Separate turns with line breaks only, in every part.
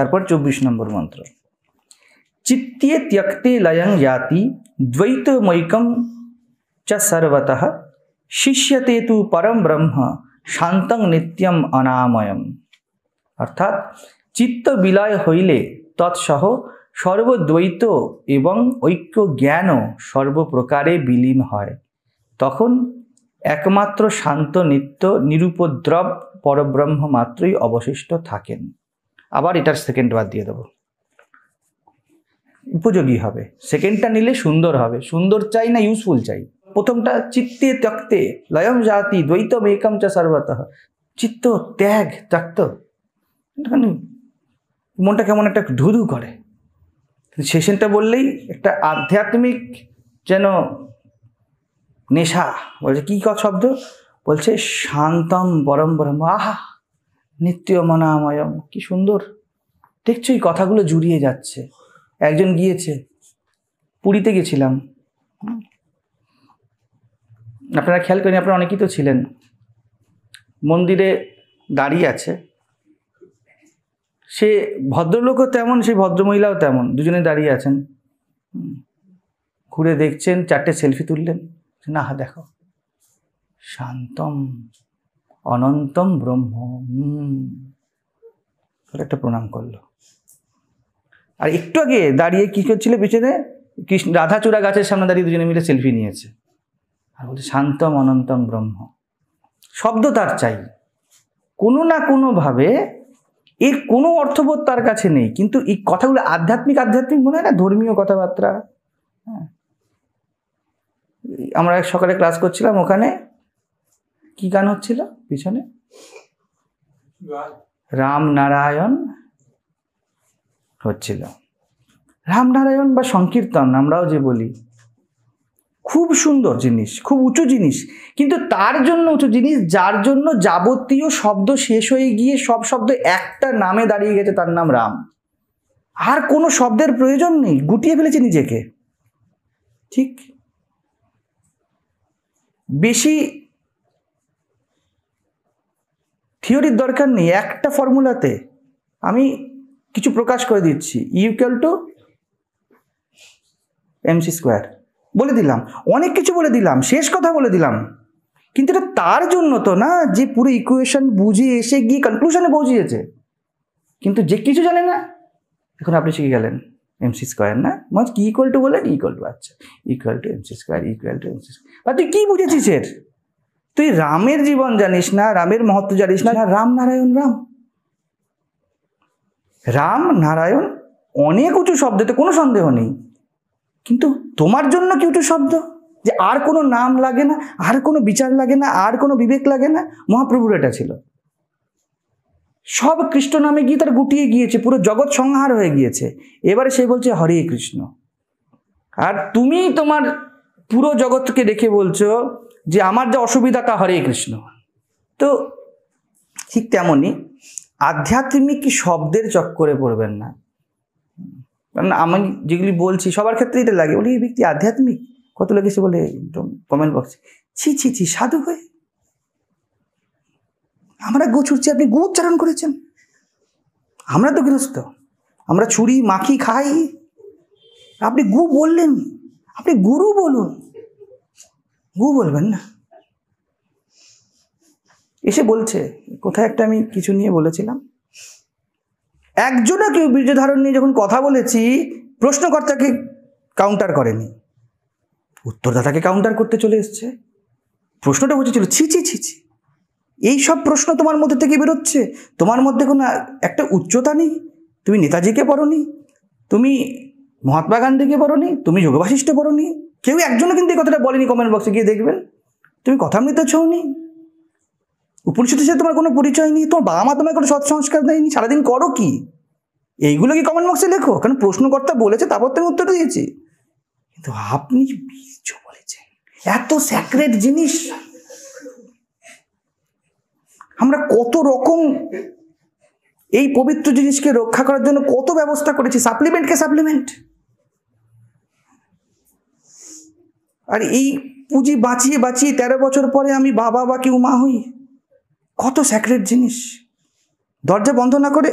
তারপর চব্বিশ নম্বর মন্ত্র চিত্তে ত্যক্তে লয়ং যাতি দ্বৈতমৈকম চ শিষ্যতে তু পরম ব্রহ্ম শান্তং নিত্যম অনাময়ম অর্থাৎ চিত্ত বিলয় হইলে তৎসহ সর্বদ্বৈত এবং ঐক্য জ্ঞানও সর্বপ্রকারে বিলীন হয় তখন একমাত্র শান্ত নিত্য নিরুপদ্রব পরব্রহ্ম মাত্রই অবশিষ্ট থাকেন আবার এটার সেকেন্ড বার দিয়ে দেবো উপযোগী হবে সেকেন্ডটা নিলে সুন্দর হবে সুন্দর চাই না ইউজফুল চাই প্রথমটা চিত্তে ত্যক্তে লয়ম জাতি দ্বৈত মেকম চা সর্বত চিত্ত ত্যাগ ত্যক্ত মনটা কেমন একটা ধুধু করে সেশনটা বললেই একটা আধ্যাত্মিক যেন নেশা বলছে কী শব্দ বলছে শান্তম বরম বরম আহা নিত্য মনাময়ম কি সুন্দর দেখছো এই কথাগুলো জুড়িয়ে যাচ্ছে একজন গিয়েছে পুরীতে গেছিলাম আপনারা খেয়াল করেন আপনারা অনেকেই তো ছিলেন মন্দিরে দাঁড়িয়ে আছে সে ভদ্রলোকও তেমন সেই ভদ্রমহিলাও তেমন দুজনে দাঁড়িয়ে আছেন ঘুরে দেখছেন চারটে সেলফি তুললেন না দেখো শান্তম অনন্তম ব্রহ্ম একটা প্রণাম করলো আর একটু আগে দাঁড়িয়ে কী করছিল পিছনে কৃষ্ণ রাধাচূড়া গাছের সামনে দাঁড়িয়ে দুজনে মিলে সেলফি নিয়েছে আর বলছে শান্তম অনন্তম ব্রহ্ম শব্দ তার চাই কোনো না কোনোভাবে এর কোনো অর্থবোধ তার কাছে নেই কিন্তু এই কথাগুলো আধ্যাত্মিক আধ্যাত্মিক মনে হয় না ধর্মীয় কথাবার্তা হ্যাঁ আমরা সকালে ক্লাস করছিলাম ওখানে কি গান হচ্ছিল পিছনে রাম নারায়ণ হচ্ছিল রামনারায়ণ বা সংকীর্তন আমরাও যে বলি খুব সুন্দর জিনিস খুব উঁচু জিনিস কিন্তু তার জন্য উঁচু জিনিস যার জন্য যাবতীয় শব্দ শেষ হয়ে গিয়ে সব শব্দ একটা নামে দাঁড়িয়ে গেছে তার নাম রাম আর কোনো শব্দের প্রয়োজন নেই গুটিয়ে ফেলেছে নিজেকে ঠিক বেশি থিওরির দরকার নেই একটা ফর্মুলাতে আমি কিছু প্রকাশ করে দিচ্ছি ইউক্যাল টু এমসি স্কোয়ার বলে দিলাম অনেক কিছু বলে দিলাম শেষ কথা বলে দিলাম কিন্তু এটা তার জন্য তো না যে পুরো ইকুয়েশন বুঝে এসে গিয়ে কনক্লুশনে পৌঁছিয়েছে কিন্তু যে কিছু জানে না এখন আপনি শিখে গেলেন এমসি স্কোয়ার না মানে কি ইকুয়াল টু বললেন ইকুয়াল টু আচ্ছা equal to MC square equal to MC square তুই কী বুঝেছিস এর তুই রামের জীবন জানিস না রামের মহত্ব জানিস না রাম নারায়ণ রাম রাম নারায়ণ অনেক উঁচু শব্দতে কোনো সন্দেহ নেই কিন্তু তোমার জন্য কি উঁচু শব্দ যে আর কোনো নাম লাগে না আর কোনো বিচার লাগে না আর কোনো বিবেক লাগে না মহাপ্রভুর এটা ছিল সব কৃষ্ণ নামে গিয়ে তার গুটিয়ে গিয়েছে পুরো জগৎ সংহার হয়ে গিয়েছে এবারে সে বলছে হরে কৃষ্ণ আর তুমি তোমার পুরো জগৎকে দেখে বলছো যে আমার যে অসুবিধা তা হরে কৃষ্ণ তো ঠিক তেমনই আধ্যাত্মিক শব্দের চক্করে পড়বেন না কারণ আমি যেগুলি বলছি সবার ক্ষেত্রে এটা লাগে বলি এই ব্যক্তি আধ্যাত্মিক কত লেগেছে বলে কমেন্ট বক্সে ছি ছি ছি সাধু হয়ে আমরা গু ছুটছি আপনি গু উচ্চারণ করেছেন আমরা তো গৃহস্থ আমরা ছুরি মাখি খাই আপনি গু বললেন আপনি গুরু বলুন গু বলবেন না এসে বলছে কোথায় একটা আমি কিছু নিয়ে বলেছিলাম একজনও কেউ বীর্য ধারণ নিয়ে যখন কথা বলেছি প্রশ্নকর্তাকে কাউন্টার করেনি উত্তরদাতাকে কাউন্টার করতে চলে এসছে প্রশ্নটা বুঝেছিল ছি ছি ছি ছি এই সব প্রশ্ন তোমার মধ্যে থেকে বেরোচ্ছে তোমার মধ্যে কোনো একটা উচ্চতা নেই তুমি নেতাজিকে পড়নি তুমি মহাত্মা গান্ধীকে পড়নি তুমি যোগবাসিষ্ঠ পড়নি কেউ একজনও কিন্তু এই কথাটা বলেনি কমেন্ট বক্সে গিয়ে দেখবেন তুমি কথা ছৌ নি উপনিষদের সাথে তোমার কোনো পরিচয় নেই তোমার বাবা মা তোমার কোনো সৎ সংস্কার দেয়নি সারাদিন করো কি এইগুলো কি কমেন্ট বক্সে লেখো কারণ প্রশ্নকর্তা বলেছে তারপর তুমি উত্তর দিয়েছি কিন্তু আপনি বীর্য বলেছেন এত স্যাক্রেট জিনিস আমরা কত রকম এই পবিত্র জিনিসকে রক্ষা করার জন্য কত ব্যবস্থা করেছি সাপ্লিমেন্টকে সাপ্লিমেন্ট আর এই পুঁজি বাঁচিয়ে বাঁচিয়ে তেরো বছর পরে আমি বাবা বা কেউ মা হই কত স্যাক্রেট জিনিস দরজা বন্ধ না করে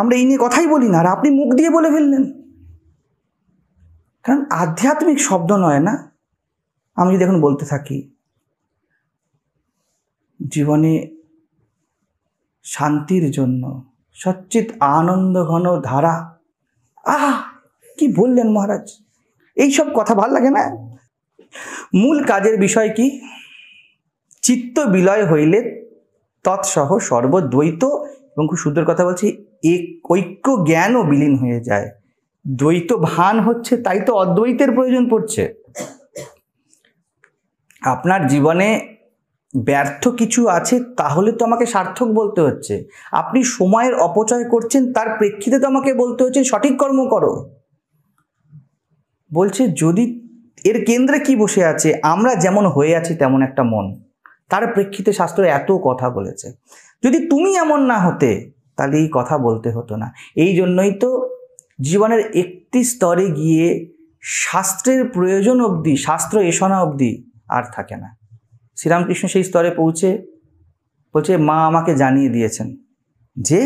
আমরা এই নিয়ে কথাই বলি না আর আপনি মুখ দিয়ে বলে ফেললেন কারণ আধ্যাত্মিক শব্দ নয় না আমি যদি এখন বলতে থাকি জীবনে শান্তির জন্য সচ্চিত আনন্দ ঘন ধারা আহ কি বললেন মহারাজ এই সব কথা ভাল লাগে না মূল কাজের বিষয় কি চিত্ত বিলয় হইলে তৎসহ সর্বদ্বৈত এবং খুব সুন্দর কথা বলছি এক ঐক্য জ্ঞানও বিলীন হয়ে যায় দ্বৈত ভান হচ্ছে তাই তো অদ্বৈতের প্রয়োজন পড়ছে আপনার জীবনে ব্যর্থ কিছু আছে তাহলে তো আমাকে সার্থক বলতে হচ্ছে আপনি সময়ের অপচয় করছেন তার প্রেক্ষিতে তো আমাকে বলতে হচ্ছে সঠিক কর্ম করো বলছে যদি এর কেন্দ্রে কি বসে আছে আমরা যেমন হয়ে আছি তেমন একটা মন তার প্রেক্ষিতে শাস্ত্র এত কথা বলেছে যদি তুমি এমন না হতে তাহলে এই কথা বলতে হতো না এই জন্যই তো জীবনের একটি স্তরে গিয়ে শাস্ত্রের প্রয়োজন অবধি শাস্ত্র এসনা অবধি আর থাকে না শ্রীরামকৃষ্ণ সেই স্তরে পৌঁছে বলছে মা আমাকে জানিয়ে দিয়েছেন যে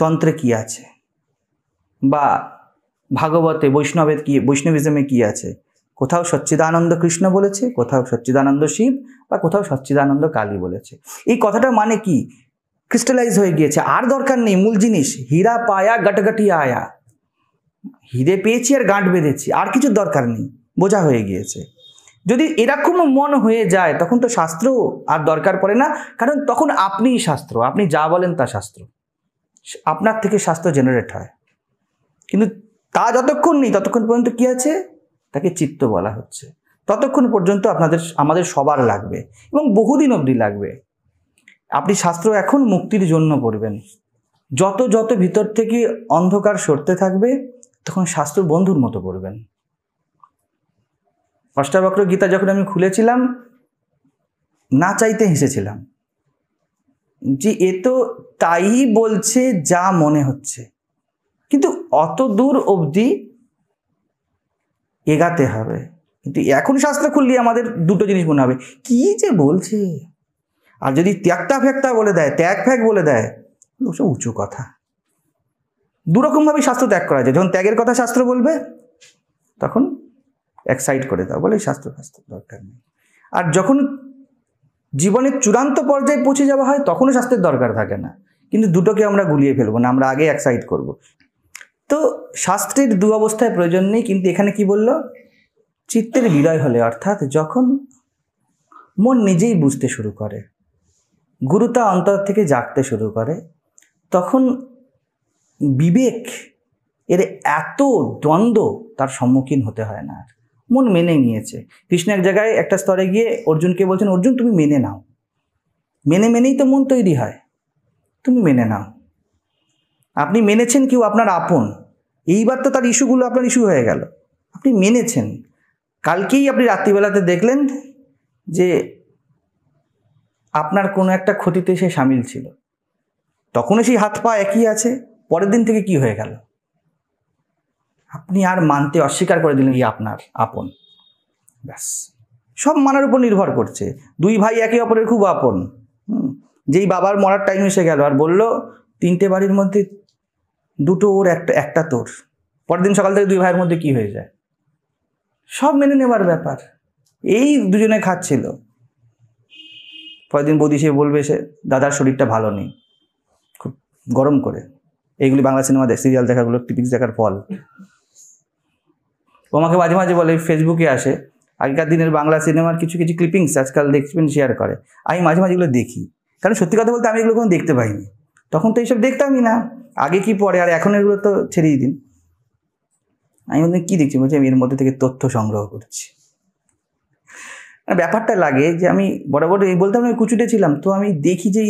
তন্ত্রে কি আছে বা ভাগবতে বৈষ্ণবের কি বৈষ্ণবিজমে কি আছে কোথাও সচ্চিদানন্দ কৃষ্ণ বলেছে কোথাও সচ্চিদানন্দ শিব বা কোথাও সচ্চিদানন্দ কালী বলেছে এই কথাটা মানে কি ক্রিস্টালাইজ হয়ে গিয়েছে আর দরকার নেই মূল জিনিস হীরা পায়া গাটগাটি আয়া হিরে পেয়েছি আর গাঁট বেঁধেছি আর কিছু দরকার নেই বোঝা হয়ে গিয়েছে যদি এরকম মন হয়ে যায় তখন তো শাস্ত্র আর দরকার পড়ে না কারণ তখন আপনিই শাস্ত্র আপনি যা বলেন তা শাস্ত্র আপনার থেকে শাস্ত্র জেনারেট হয় কিন্তু তা যতক্ষণ নেই ততক্ষণ পর্যন্ত কি আছে তাকে চিত্ত বলা হচ্ছে ততক্ষণ পর্যন্ত আপনাদের আমাদের সবার লাগবে এবং বহুদিন অবধি লাগবে আপনি শাস্ত্র এখন মুক্তির জন্য পড়বেন যত যত ভিতর থেকে অন্ধকার সরতে থাকবে তখন শাস্ত্র বন্ধুর মতো পড়বেন অষ্টাবক্র গীতা যখন আমি খুলেছিলাম না চাইতে হেসেছিলাম যে এ তো তাই বলছে যা মনে হচ্ছে কিন্তু অত দূর অবধি এগাতে হবে কিন্তু এখন শাস্ত্র খুললে আমাদের দুটো জিনিস মনে হবে কি যে বলছে আর যদি ত্যাগটা ফ্যাক্তা বলে দেয় ত্যাগ ফ্যাক বলে দেয় ওসব উঁচু কথা দুরকমভাবে শাস্ত্র ত্যাগ করা যায় যখন ত্যাগের কথা শাস্ত্র বলবে তখন এক্সাইট করে দাও বলে শাস্ত্র শাস্ত্র দরকার নেই আর যখন জীবনের চূড়ান্ত পর্যায়ে পৌঁছে যাওয়া হয় তখনও শাস্ত্রের দরকার থাকে না কিন্তু দুটোকে আমরা গুলিয়ে ফেলবো না আমরা আগে এক্সাইট করব। তো শাস্ত্রের দু অবস্থায় প্রয়োজন নেই কিন্তু এখানে কি বলল চিত্তের বিলয় হলে অর্থাৎ যখন মন নিজেই বুঝতে শুরু করে গুরুতা অন্তর থেকে জাগতে শুরু করে তখন বিবেক এর এত দ্বন্দ্ব তার সম্মুখীন হতে হয় না আর মন মেনে নিয়েছে কৃষ্ণ এক জায়গায় একটা স্তরে গিয়ে অর্জুনকে বলছেন অর্জুন তুমি মেনে নাও মেনে মেনেই তো মন তৈরি হয় তুমি মেনে নাও আপনি মেনেছেন কেউ আপনার আপন এইবার তো তার ইস্যুগুলো আপনার ইস্যু হয়ে গেল আপনি মেনেছেন কালকেই আপনি রাত্রিবেলাতে দেখলেন যে আপনার কোনো একটা ক্ষতিতে সে সামিল ছিল তখনও সেই হাত পা একই আছে পরের দিন থেকে কি হয়ে গেল আপনি আর মানতে অস্বীকার করে দিলেন এই আপনার আপন ব্যাস সব মানার উপর নির্ভর করছে দুই ভাই একে অপরের খুব আপন যেই বাবার মরার টাইম এসে গেল আর বলল তিনটে বাড়ির মধ্যে দুটো ওর একটা একটা তোর পরের দিন সকাল থেকে দুই ভাইয়ের মধ্যে কি হয়ে যায় সব মেনে নেবার ব্যাপার এই দুজনে খাচ্ছিল পরের দিন বৌদি সে বলবে সে দাদার শরীরটা ভালো নেই খুব গরম করে এইগুলি বাংলা সিনেমা দেখ সিরিয়াল দেখাগুলো টিপিক্স দেখার ফল ও আমাকে মাঝে মাঝে বলে ফেসবুকে আসে আগেকার দিনের বাংলা সিনেমার কিছু কিছু ক্লিপিংস আজকাল দেখবেন শেয়ার করে আমি মাঝে মাঝে এগুলো দেখি কারণ সত্যি কথা বলতে আমি এগুলো কোনো দেখতে পাইনি তখন তো এইসব দেখতামই না আগে কি পরে আর এখন এগুলো তো ছেড়েই দিন আমি বলতে কী দেখছি বলছি আমি এর মধ্যে থেকে তথ্য সংগ্রহ করছি মানে ব্যাপারটা লাগে যে আমি বরাবর এই বলতাম আমি কুচুটে ছিলাম তো আমি দেখি যে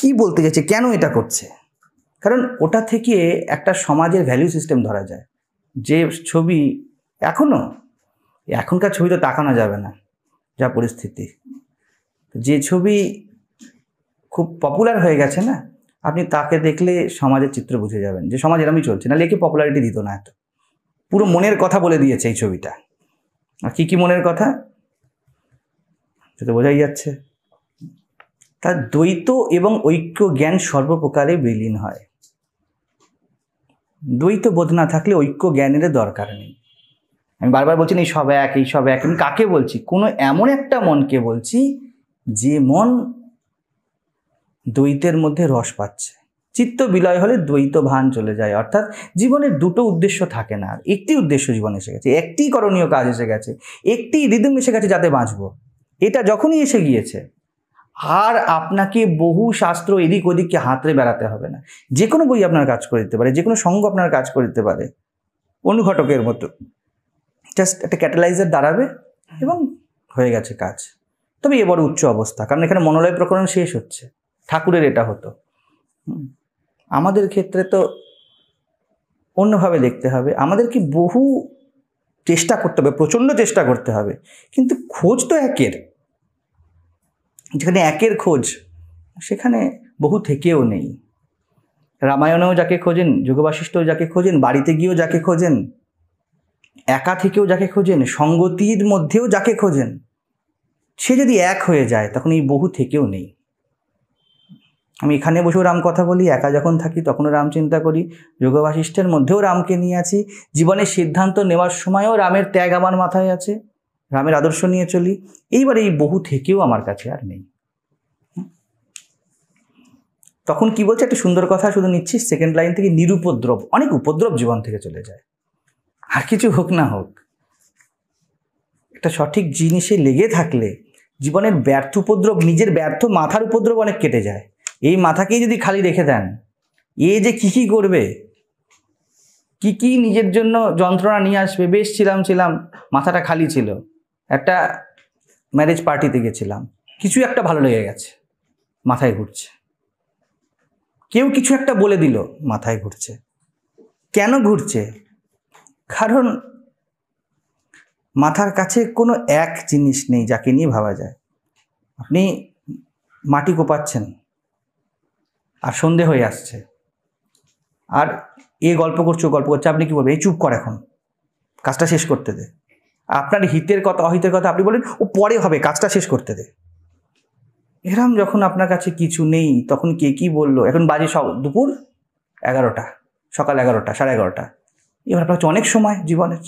কি বলতে যাচ্ছে কেন এটা করছে কারণ ওটা থেকে একটা সমাজের ভ্যালু সিস্টেম ধরা যায় যে ছবি এখনও এখনকার ছবি তো তাকানো যাবে না যা পরিস্থিতি যে ছবি খুব পপুলার হয়ে গেছে না আপনি তাকে দেখলে সমাজের চিত্র বুঝে যাবেন যে সমাজ এরমই চলছে না লেখে পপুলারিটি দিত না এত পুরো মনের কথা বলে দিয়েছে এই ছবিটা আর কী কী মনের কথা সেটা বোঝাই যাচ্ছে তার দ্বৈত এবং ঐক্য জ্ঞান সর্বপ্রকারে বিলীন হয় দ্বৈত বোধ না থাকলে ঐক্য জ্ঞানের দরকার নেই আমি বারবার বলছি না এই সব এক এই সব এক আমি কাকে বলছি কোনো এমন একটা মনকে বলছি যে মন দ্বৈতের মধ্যে রস পাচ্ছে চিত্ত বিলয় হলে দ্বৈত ভান চলে যায় অর্থাৎ জীবনের দুটো উদ্দেশ্য থাকে না আর একটি উদ্দেশ্য জীবনে এসে গেছে একটি করণীয় কাজ এসে গেছে একটি রিদম এসে গেছে যাতে বাঁচব এটা যখনই এসে গিয়েছে আর আপনাকে বহু শাস্ত্র এদিক ওদিককে হাতরে বেড়াতে হবে না যে কোনো বই আপনার কাজ করে দিতে পারে যে কোনো সঙ্গ আপনার কাজ করে দিতে পারে অনুঘটকের মতো জাস্ট একটা ক্যাটালাইজার দাঁড়াবে এবং হয়ে গেছে কাজ তবে এবার উচ্চ অবস্থা কারণ এখানে মনোলয় প্রকরণ শেষ হচ্ছে ঠাকুরের এটা হতো আমাদের ক্ষেত্রে তো অন্যভাবে দেখতে হবে আমাদের কি বহু চেষ্টা করতে হবে প্রচণ্ড চেষ্টা করতে হবে কিন্তু খোঁজ তো একের যেখানে একের খোঁজ সেখানে বহু থেকেও নেই রামায়ণেও যাকে খোঁজেন যোগবাসিষ্ঠও যাকে খোঁজেন বাড়িতে গিয়েও যাকে খোঁজেন একা থেকেও যাকে খোঁজেন সঙ্গতির মধ্যেও যাকে খোঁজেন সে যদি এক হয়ে যায় তখন এই বহু থেকেও নেই আমি এখানে বসেও রাম কথা বলি একা যখন থাকি তখনও রাম চিন্তা করি যোগবাশিষ্ঠের মধ্যেও রামকে নিয়ে আছি জীবনের সিদ্ধান্ত নেওয়ার সময়ও রামের ত্যাগ আমার মাথায় আছে রামের আদর্শ নিয়ে চলি এইবার এই বহু থেকেও আমার কাছে আর নেই তখন কি বলছে একটা সুন্দর কথা শুধু নিচ্ছিস সেকেন্ড লাইন থেকে নিরুপদ্রব অনেক উপদ্রব জীবন থেকে চলে যায় আর কিছু হোক না হোক একটা সঠিক জিনিসে লেগে থাকলে জীবনের ব্যর্থ উপদ্রব নিজের ব্যর্থ মাথার উপদ্রব অনেক কেটে যায় এই মাথাকেই যদি খালি রেখে দেন এ যে কী কী করবে কি কি নিজের জন্য যন্ত্রণা নিয়ে আসবে বেশ ছিলাম ছিলাম মাথাটা খালি ছিল একটা ম্যারেজ পার্টিতে গেছিলাম কিছু একটা ভালো লেগে গেছে মাথায় ঘুরছে কেউ কিছু একটা বলে দিল মাথায় ঘুরছে কেন ঘুরছে কারণ মাথার কাছে কোনো এক জিনিস নেই যাকে নিয়ে ভাবা যায় আপনি মাটি কোপাচ্ছেন আর সন্ধে হয়ে আসছে আর এ গল্প ও গল্প করছে আপনি কি বলবেন এই চুপ কর এখন কাজটা শেষ করতে দে আপনার হিতের কথা অহিতের কথা আপনি বলেন ও পরে হবে কাজটা শেষ করতে দে এরম যখন আপনার কাছে কিছু নেই তখন কে কী বললো এখন বাজে সব দুপুর এগারোটা সকাল এগারোটা সাড়ে এগারোটা এবার আপনার হচ্ছে অনেক সময় জীবনের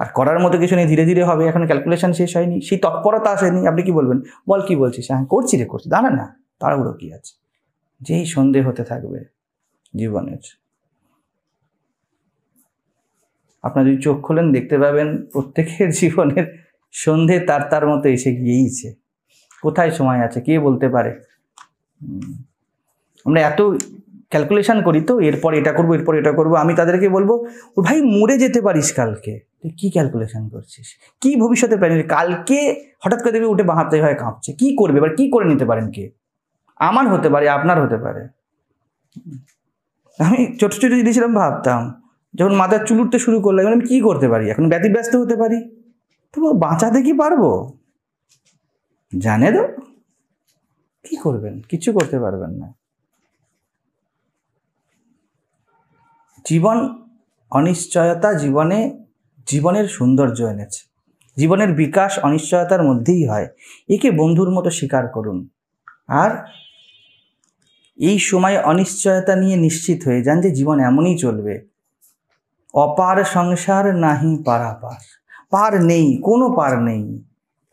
আর করার মতো কিছু নেই ধীরে ধীরে হবে এখন ক্যালকুলেশন শেষ হয়নি সেই তৎপরতা আসেনি আপনি কি বলবেন বল কি বলছিস হ্যাঁ করছি রে করছি দাঁড়ান না তাড়াহুড়ো কী আছে যেই সন্ধে হতে থাকবে জীবনের আপনার যদি চোখ খোলেন দেখতে পাবেন প্রত্যেকের জীবনের সন্ধে তার তার মতো এসে গিয়েইছে কোথায় সময় আছে কে বলতে পারে আমরা এত ক্যালকুলেশন করি তো এরপর এটা করবো এরপর এটা করবো আমি তাদেরকে বলবো ও ভাই মরে যেতে পারিস কালকে তুই কী ক্যালকুলেশন করছিস কি ভবিষ্যতে প্ল্যান কালকে হঠাৎ করে দেখবি উঠে বাঁহাতে হয় কাঁপছে কি করবে এবার কি করে নিতে পারেন কে আমার হতে পারে আপনার হতে পারে আমি ছোট ছোট জিনিস এরকম ভাবতাম যখন মাথার চুল উঠতে শুরু করলাম আমি কী করতে পারি এখন ব্যতিব্যস্ত হতে পারি তবু বাঁচাতে কি পারবো জানে তো কি করবেন কিছু করতে পারবেন না জীবন অনিশ্চয়তা জীবনে জীবনের সৌন্দর্য এনেছে জীবনের বিকাশ অনিশ্চয়তার মধ্যেই হয় একে বন্ধুর মতো স্বীকার করুন আর এই সময় অনিশ্চয়তা নিয়ে নিশ্চিত হয়ে যান যে জীবন এমনই চলবে অপার সংসার নাহি পারাপার পার নেই কোনো পার নেই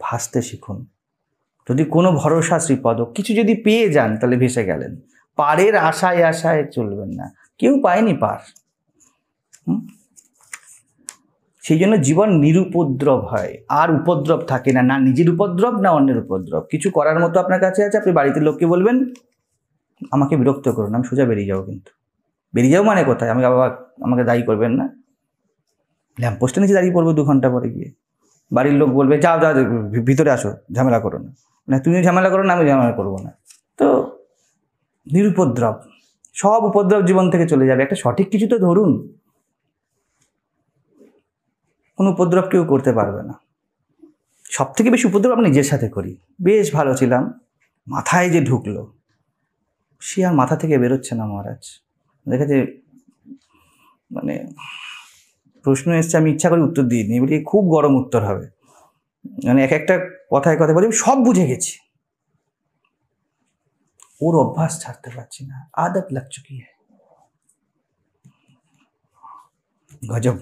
ভাসতে শিখুন যদি কোনো ভরসা শ্রীপদ কিছু যদি পেয়ে যান তাহলে ভেসে গেলেন পারের আশায় আশায় চলবেন না কেউ পায়নি পার সেই জন্য জীবন নিরুপদ্রব হয় আর উপদ্রব থাকে না না নিজের উপদ্রব না অন্যের উপদ্রব কিছু করার মতো আপনার কাছে আছে আপনি বাড়িতে লোককে বলবেন আমাকে বিরক্ত করুন আমি সোজা বেরিয়ে যাবো কিন্তু বেরিয়ে যাবো মানে কোথায় আমি বাবা আমাকে দায়ী করবেন না ল্যাম্পোস্টের নিচে দাঁড়িয়ে পড়বো দু ঘন্টা পরে গিয়ে বাড়ির লোক বলবে যাও যাও ভিতরে আসো ঝামেলা করো না মানে তুমিও ঝামেলা করো না আমি ঝামেলা করবো না তো নিরুপদ্রব সব উপদ্রব জীবন থেকে চলে যাবে একটা সঠিক কিছু তো ধরুন কোনো উপদ্রব কেউ করতে পারবে না সব থেকে বেশি উপদ্রব আমি নিজের সাথে করি বেশ ভালো ছিলাম মাথায় যে ঢুকলো সে আর মাথা থেকে বেরোচ্ছে না মহারাজ দেখা যায় মানে প্রশ্ন এসছে আমি ইচ্ছা করে উত্তর নিই বলি খুব গরম উত্তর হবে মানে এক একটা কথায় কথা বলি সব বুঝে গেছি ওর অভ্যাস ছাড়তে পারছি না আদত লাগ কি গজব